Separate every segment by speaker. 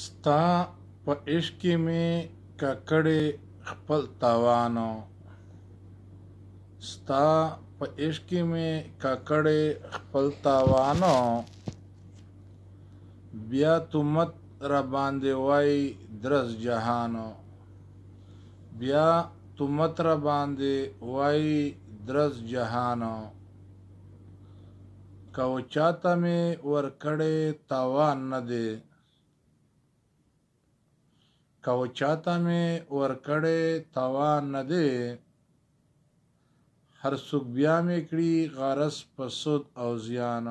Speaker 1: ستا په عشق کې مې ککړې خپل تاوانو ستا په عشق کې مې ککړې خپل تاوانو بیا تومت را باندې وای درس جهانو بیا تومت را باندې وای درس جهانو کو چاته مې ور کړې تاوان نه دی که و چاته مې ورکړې توان نه دی هر څوک بیا مې کړي غرض په سود او زیان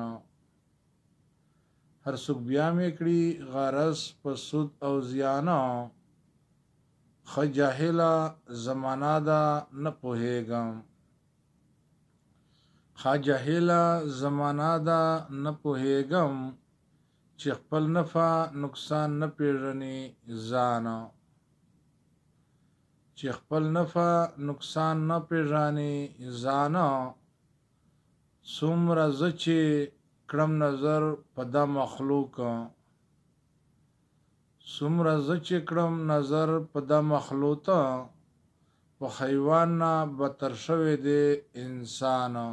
Speaker 1: هر څوک بیا مې کړي غرض په سود او زیان خ جاهله زمانہ دا نه پوهېږم خ جاهله زمانہ دا نه پوهېږم چې خپل نفع نقصان نه پیژني ځان چې خپل نفع نقصان نه پیژني ځان څومره زه چې کړم نظر په دا مخلوق څومره زه چې کړم نظر په دا مخلوطه په حیوان نه بتر شوی دی انسانو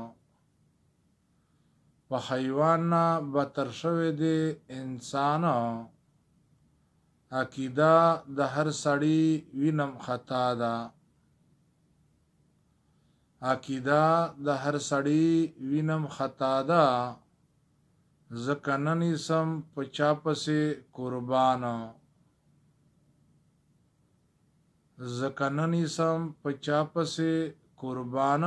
Speaker 1: په حیوان نه بتر شوی دی انسان عقیده د هر سړی وینم خطا ده عقیده د هر سړی وینم خطا ده زکننی سم پچا پسې قربان زکننی سم پچا پسې قربان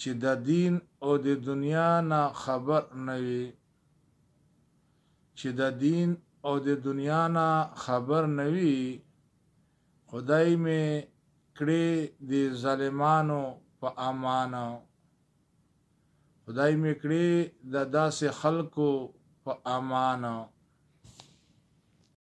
Speaker 1: چې د دین او د دنیا نه خبر نه وي چې د دین او د دنیا نه خبر نه وي خدای مې کړې د ظالمانو په امان خدای مې کړې د داسې خلکو په امان